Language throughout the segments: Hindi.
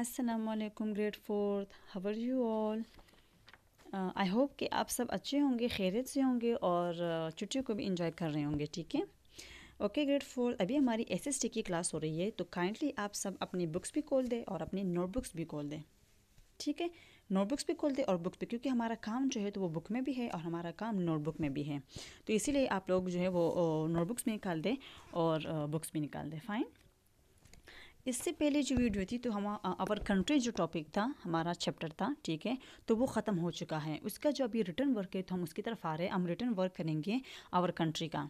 असलकुम grade fourth how are you all I hope कि आप सब अच्छे होंगे खैरियत से होंगे और uh, छुट्टियों को भी इंजॉय कर रहे होंगे ठीक है ओके ग्रेट फोर अभी हमारी एस एस टी की क्लास हो रही है तो काइंडली आप सब अपनी बुक्स भी खोल दें और अपनी नोटबुक्स भी खोल दें ठीक है नोटबुक्स भी खोल दें और बुक्स भी क्योंकि हमारा काम जो है तो वो बुक में भी है और हमारा काम नोटबुक में भी है तो इसीलिए आप लोग जो है वो uh, नोटबुक्स uh, भी निकाल दें और बुक्स भी निकाल दें फाइन इससे पहले जो वीडियो थी तो हम आवर कंट्री जो टॉपिक था हमारा चैप्टर था ठीक है तो वो ख़त्म हो चुका है उसका जो अभी रिटर्न वर्क है तो हम उसकी तरफ आ रहे हैं हम रिटर्न वर्क करेंगे आवर कंट्री का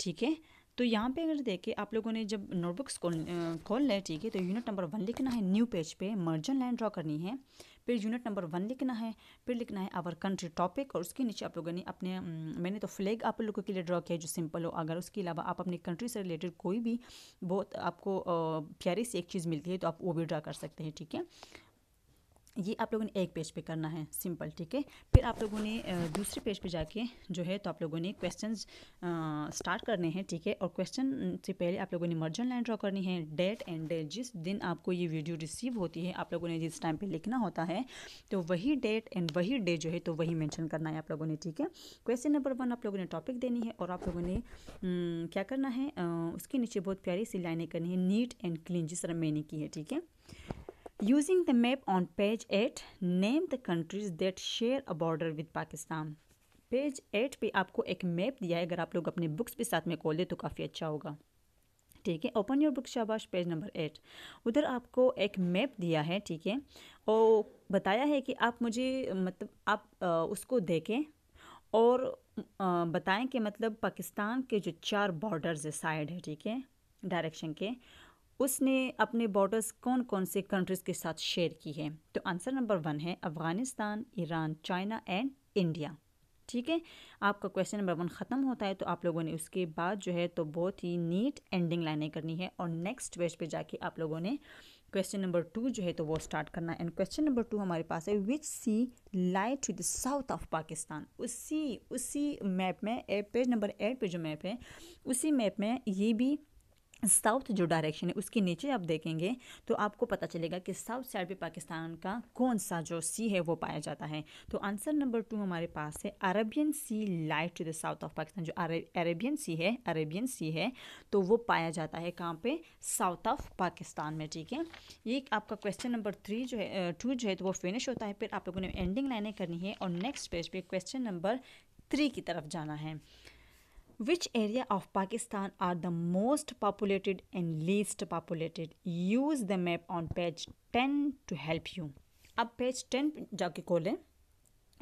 ठीक है तो यहाँ पे अगर देखें आप लोगों ने जब नोटबुक्स खोल खोल लें ठीक है तो यूनिट नंबर वन लिखना है न्यू पेज पे मर्जन लाइन ड्रॉ करनी है फिर यूनिट नंबर वन लिखना है फिर लिखना है आवर कंट्री टॉपिक और उसके नीचे आप लोगों ने अपने मैंने तो फ्लैग आप लोगों के लिए ड्रॉ किया जो सिंपल हो अगर उसके अलावा आप अपनी कंट्री से रिलेटेड कोई भी बहुत आपको प्यारी सी एक चीज़ मिलती है तो आप वो भी ड्रा कर सकते हैं ठीक है ये आप लोगों ने एक पेज पे करना है सिंपल ठीक है फिर आप लोगों ने दूसरे पेज पे जाके जो है तो आप लोगों ने क्वेश्चन स्टार्ट करने हैं ठीक है और क्वेश्चन से पहले आप लोगों ने मर्जन लाइन ड्रॉ करनी है डेट एंड डेट जिस दिन आपको ये वीडियो रिसीव होती है आप लोगों ने जिस टाइम पे लिखना होता है तो वही डेट एंड वही डे जो है तो वही मैंशन करना है आप लोगों ने ठीक है क्वेश्चन नंबर वन आप लोगों ने टॉपिक देनी है और आप लोगों ने क्या करना है उसके नीचे बहुत प्यारी सी लाइनें करनी है नीट एंड क्लीन जिस तरह मैंने की है ठीक है Using the map on page 8, name the countries that share a border with Pakistan. Page 8 पे आपको एक मैप दिया है अगर आप लोग अपने बुक्स भी साथ में खोल दें तो काफ़ी अच्छा होगा ठीक है ओपन योर बुक शाबाश पेज नंबर एट उधर आपको एक मैप दिया है ठीक है और बताया है कि आप मुझे मतलब आप आ, उसको देखें और आ, बताएं कि मतलब पाकिस्तान के जो चार बॉर्डर्स साइड है ठीक है डायरेक्शन के उसने अपने बॉर्डर्स कौन कौन से कंट्रीज़ के साथ शेयर की है तो आंसर नंबर वन है Afghanistan Iran China and India ठीक है आपका क्वेश्चन नंबर वन ख़त्म होता है तो आप लोगों ने उसके बाद जो है तो बहुत ही नीट एंडिंग लाइनें करनी है और नेक्स्ट पेज पे जाके आप लोगों ने क्वेश्चन नंबर टू जो है तो वो स्टार्ट करना है एंड क्वेश्चन नंबर टू हमारे पास है which sea light to the south of Pakistan उसी उसी मैप में पेज नंबर एट पर जो मैप है उसी मैप में ये भी साउथ जो डायरेक्शन है उसके नीचे आप देखेंगे तो आपको पता चलेगा कि साउथ साइड पे पाकिस्तान का कौन सा जो सी है वो पाया जाता है तो आंसर नंबर टू हमारे पास है Arabian sea light to the south of Pakistan जो अरेबियन सी है अरेबियन सी है तो वो पाया जाता है कहाँ पे साउथ ऑफ पाकिस्तान में ठीक है ये आपका क्वेश्चन नंबर थ्री जो है टू जो है तो वो फिनिश होता है फिर आप लोगों ने एंडिंग लाइने करनी है और नेक्स्ट पेज पर क्वेश्चन नंबर थ्री की तरफ जाना है Which area of Pakistan are the most populated and least populated? Use the map on page 10 to help you. अब पेज टेन जाके खोलें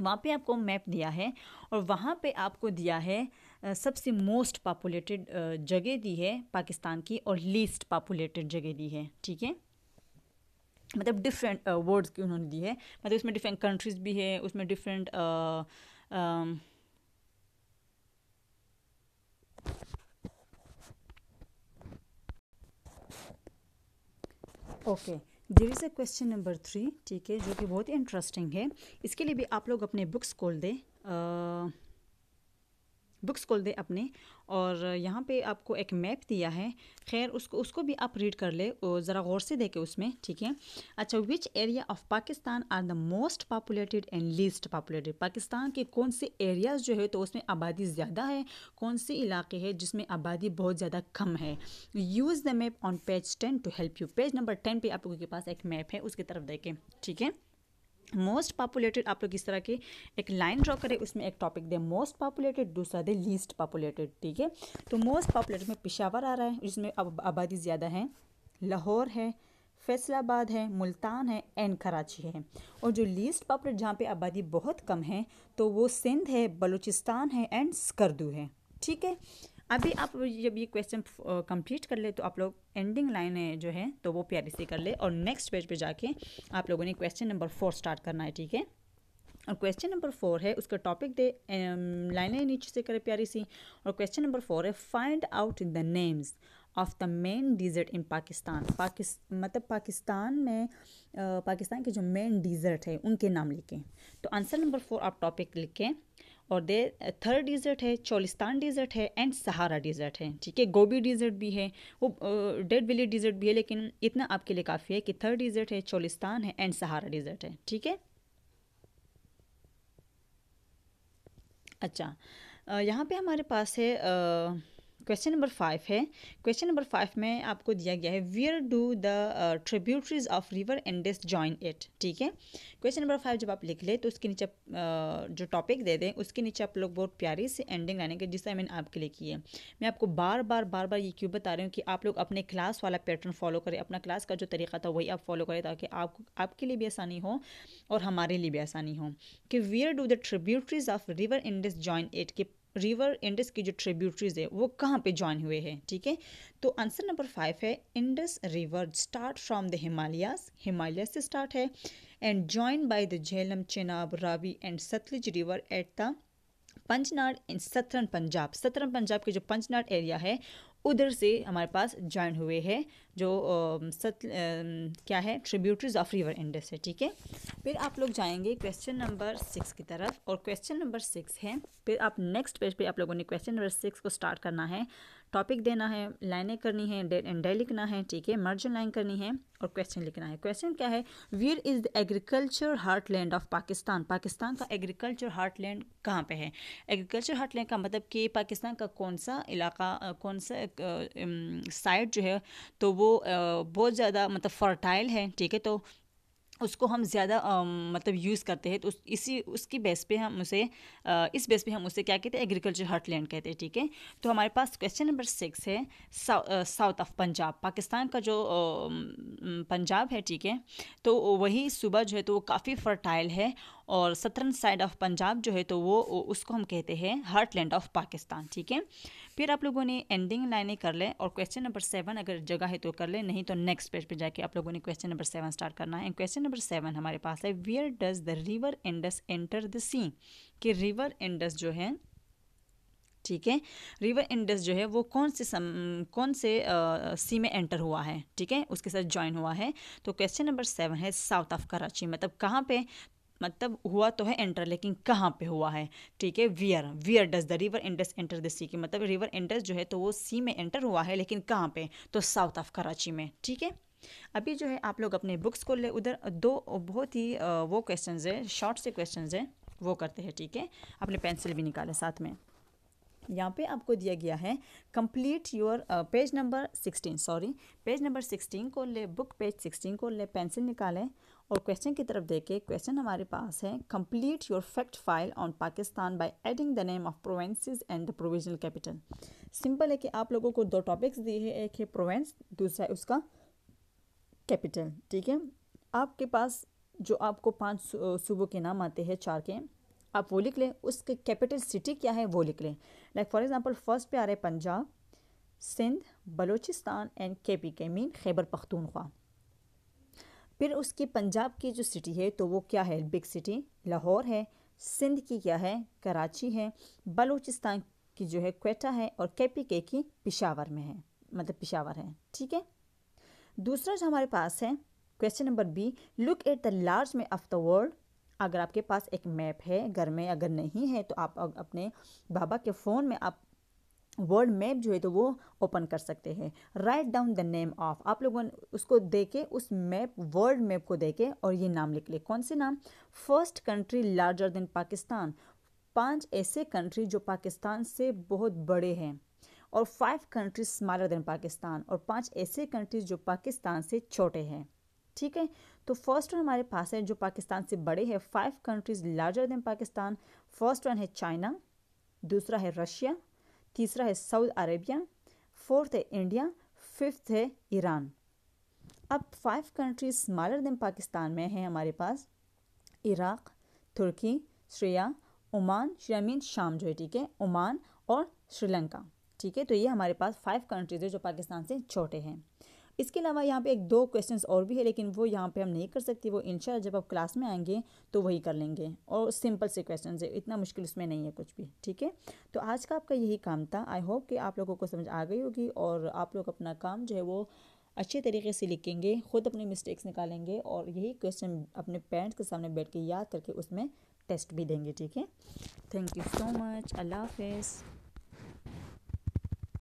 वहाँ पे आपको मैप दिया है और वहाँ पे आपको दिया है सबसे मोस्ट पॉपुलेटेड जगह दी है पाकिस्तान की और लीस्ट पॉपुलेटेड जगह दी है ठीक है मतलब डिफरेंट वर्ड्स की उन्होंने दी है मतलब उसमें डिफरेंट कंट्रीज भी है उसमें different okay there is a question number three ठीक है जो कि बहुत इंटरेस्टिंग है इसके लिए भी आप लोग अपने बुक्स खोल दें बुक्स खोल दें अपने और यहाँ पे आपको एक मैप दिया है खैर उसको उसको भी आप रीड कर ले और ज़रा गौर से देखें उसमें ठीक है अच्छा which area of Pakistan are the most populated and least populated Pakistan के कौन से एरियाज़ जो है तो उसमें आबादी ज़्यादा है कौन से इलाके हैं जिसमें आबादी बहुत ज़्यादा कम है use the map on page ten to help you page number ten पर आप लोगों के पास एक मैप है उसकी तरफ देखें ठीक है मोस्ट पॉपुलेटेड आप लोग इस तरह के एक लाइन ड्रॉ करें उसमें एक टॉपिक दें मोस्ट पॉपुलेटेड दूसरा दे लीस्ट पॉपुलेटेड ठीक है तो मोस्ट पॉपुलेटेड में पिशावर आ रहा है जिसमें अब आबादी ज़्यादा है लाहौर है फैसलाबाद है मुल्तान है एंड कराची है और जो लीस्ट पॉपुलेट जहाँ पे आबादी बहुत कम है तो वो सिंध है बलूचिस्तान है एंड स्कर्दू है ठीक है अभी आप जब ये क्वेश्चन कंप्लीट कर ले तो आप लोग एंडिंग लाइन जो है तो वो प्यारी से कर ले और नेक्स्ट पेज पे जाके आप लोगों ने क्वेश्चन नंबर फोर स्टार्ट करना है ठीक है और क्वेश्चन नंबर फोर है उसका टॉपिक दे लाइनें नीचे से करें प्यारी सी और क्वेश्चन नंबर फोर है find out the names of the main desert in Pakistan पाकिस् मतलब पाकिस्तान में आ, पाकिस्तान के जो मेन डिज़र्ट है उनके नाम लिखें तो आंसर नंबर फोर आप टॉपिक लिखें और दे थर्ड डिज़र्ट है चौलिस्तान डिज़र्ट है एंड सहारा डिज़र्ट है ठीक है गोभी डिज़र्ट भी है वो डेड विली डिज़र्ट भी है लेकिन इतना आपके लिए काफ़ी है कि थर्ड डिज़र्ट है चौलिस्तान है एंड सहारा डिज़र्ट है ठीक है अच्छा यहाँ पे हमारे पास है आ, क्वेश्चन नंबर फाइव है क्वेश्चन नंबर फाइव में आपको दिया गया है where do the tributaries of river Indus join it ठीक है क्वेश्चन नंबर फाइव जब आप लिख ले तो उसके नीचे uh, जो टॉपिक दे दें उसके नीचे आप लोग बहुत प्यारी से एंडिंग लाने के जिससे मैंने आपके लिए की है मैं आपको बार बार बार बार ये क्यों बता रही हूँ कि आप लोग अपने क्लास वाला पैटर्न फॉलो करें अपना क्लास का जो तरीका था वही आप फॉलो करें ताकि आप आपके लिए भी आसानी हो और हमारे लिए भी आसानी हो कि where do the tributaries of river Indus join it के रिवर इंडस की जो ट्रिब्यूटरीज है वो कहाँ पे ज्वाइन हुए हैं ठीक है तो आंसर नंबर फाइव है Indus river start from the Himalayas Himalaya से स्टार्ट है and join by the Jhelum Chenab Ravi and Sutlej river at the Panjnad in southern Punjab southern Punjab के जो पंचनाड एरिया है उधर से हमारे पास ज्वाइन हुए हैं जो सत क्या है ट्रिब्यूटरीज ऑफ रिवर इंडस है ठीक है फिर आप लोग जाएंगे क्वेश्चन नंबर सिक्स की तरफ और क्वेश्चन नंबर सिक्स है फिर आप नेक्स्ट पेज पे आप लोगों ने क्वेश्चन नंबर सिक्स को स्टार्ट करना है टॉपिक देना है लाइनें करनी है डे लिखना है ठीक है मर्जन लाइन करनी है और क्वेश्चन लिखना है क्वेश्चन क्या है where is the agriculture heartland of Pakistan Pakistan का एग्रीकल्चर हार्ट लैंड कहाँ पर है एग्रीकल्चर हार्ट लैंड का मतलब कि पाकिस्तान का कौन सा इलाका कौन सा साइड जो है तो वो बहुत ज़्यादा मतलब फर्टाइल है ठीक है तो उसको हम ज़्यादा मतलब यूज़ करते हैं तो उस इसी उसकी बेस पे हम उसे आ, इस बेस पे हम उसे क्या कहते हैं एग्रीकल्चर लैंड कहते हैं ठीक है तो हमारे पास क्वेश्चन नंबर सिक्स है साउथ ऑफ पंजाब पाकिस्तान का जो पंजाब है ठीक है तो वही सुबह जो है तो वो काफ़ी फर्टाइल है और सतरन साइड ऑफ पंजाब जो है तो वो उसको हम कहते हैं हार्टलैंड ऑफ पाकिस्तान ठीक है फिर आप लोगों ने एंडिंग लाइनें कर लें और क्वेश्चन नंबर सेवन अगर जगह है तो कर लें नहीं तो नेक्स्ट पेज पे जाके आप लोगों ने क्वेश्चन नंबर सेवन स्टार्ट करना है क्वेश्चन नंबर सेवन हमारे पास है where does the river Indus enter the sea कि रिवर एंडस जो है ठीक है रिवर इंडस जो है वो कौन से सम, कौन से आ, सी में एंटर हुआ है ठीक है उसके साथ ज्वाइन हुआ है तो क्वेश्चन नंबर सेवन है साउथ ऑफ कराची मतलब कहाँ पे मतलब हुआ तो है एंटर लेकिन कहाँ पे हुआ है ठीक है where where does the river Indus enter the sea के मतलब रिवर इंडस जो है तो वो सी में एंटर हुआ है लेकिन कहाँ पे तो साउथ ऑफ कराची में ठीक है अभी जो है आप लोग अपने बुक्स को ले उधर दो बहुत ही वो क्वेश्चन है शॉर्ट से क्वेश्चन है वो करते हैं ठीक है अपने पेंसिल भी निकाले साथ में यहाँ पे आपको दिया गया है complete your page number sixteen sorry page number sixteen को ले बुक पेज सिक्सटीन को ले पेंसिल निकालें और क्वेश्चन की तरफ देखें क्वेश्चन हमारे पास है complete your fact file on Pakistan by adding the name of provinces and the provincial capital simple है कि आप लोगों को दो टॉपिक्स दिए हैं एक है प्रोवेंस दूसरा है उसका कैपिटल ठीक है आपके पास जो आपको पाँच uh, सूबों के नाम आते हैं चार के आप वो लिख लें उसके कैपिटल सिटी क्या है वो लिख लें लाइक फॉर एग्ज़ाम्पल फर्स्ट पे आ रहे Punjab Sindh Balochistan and K P K mean Khyber Pakhtunkhwa फिर उसकी पंजाब की जो सिटी है तो वो क्या है बिग सिटी लाहौर है सिंध की क्या है कराची है बलूचिस्तान की जो है क्वेटा है और के पी के की पिशावर में है मतलब पिशावर है ठीक है दूसरा जो हमारे पास है question number B look at the large map of the world अगर आपके पास एक मैप है घर में अगर नहीं है तो आप अपने बाबा के फ़ोन में आप वर्ल्ड मैप जो है तो वो ओपन कर सकते हैं write down the name of आप लोगों ने उसको दे के उस मैप वर्ल्ड मैप को दे के और ये नाम लिख ले कौन से नाम first country larger than Pakistan पांच ऐसे कंट्री जो पाकिस्तान से बहुत बड़े हैं और five countries smaller than Pakistan और पांच ऐसे कंट्रीज जो पाकिस्तान से छोटे हैं ठीक है तो फर्स्ट वन हमारे पास है जो पाकिस्तान से बड़े हैं five countries larger than Pakistan first one है चाइना दूसरा है रशिया तीसरा है सऊदी अरेबिया फोर्थ है इंडिया फिफ्थ है ईरान अब five countries smaller than Pakistan में हैं हमारे पास इराक तुर्की श्रेया ओमान सीरिया शाम जो है ठीक है ओमान और श्रीलंका ठीक है तो ये हमारे पास फाइव कंट्रीज़ है जो पाकिस्तान से छोटे हैं इसके अलावा यहाँ पे एक दो क्वेश्चन और भी है लेकिन वो यहाँ पे हम नहीं कर सकते वो इन जब आप क्लास में आएंगे तो वही कर लेंगे और सिंपल से क्वेश्चन है इतना मुश्किल उसमें नहीं है कुछ भी ठीक है तो आज का आपका यही काम था आई होप कि आप लोगों को समझ आ गई होगी और आप लोग अपना काम जो है वो अच्छे तरीके से लिखेंगे ख़ुद अपने मिस्टेक्स निकालेंगे और यही क्वेश्चन अपने पेरेंट्स के सामने बैठ के याद करके उसमें टेस्ट भी देंगे ठीक है थैंक यू सो मच अल्लाह हाफिज़